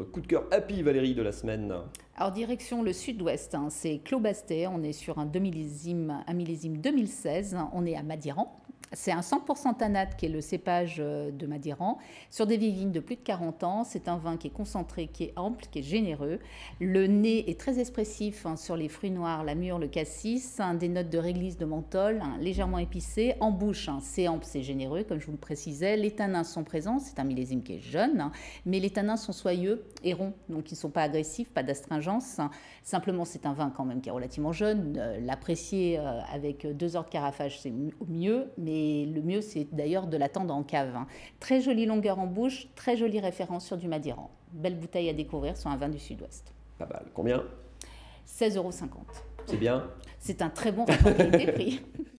coup de cœur happy, Valérie, de la semaine Alors, direction le sud-ouest, hein, c'est Clos Bastet. On est sur un, un millésime 2016. On est à Madiran, c'est un 100% tanat qui est le cépage euh, de Madiran sur des vignes de plus de 40 ans. C'est un vin qui est concentré, qui est ample, qui est généreux. Le nez est très expressif hein, sur les fruits noirs, la mûre, le cassis, hein, des notes de réglisse, de menthol, hein, légèrement épicé. En bouche, c'est ample, c'est généreux, comme je vous le précisais. Les tanins sont présents, c'est un millésime qui est jeune, mais les tanins sont soyeux et ronds, donc ils ne sont pas agressifs, pas d'astringence. Simplement, c'est un vin quand même qui est relativement jeune. Euh, l'apprécier euh, avec deux heures de carafage, c'est au mieux, mais et le mieux, c'est d'ailleurs de l'attendre en cave. Hein. Très jolie longueur en bouche, très jolie référence sur du Madiran. Belle bouteille à découvrir sur un vin du Sud-Ouest. Pas mal. Combien 16,50 euros. C'est bien. C'est un très bon rapport prix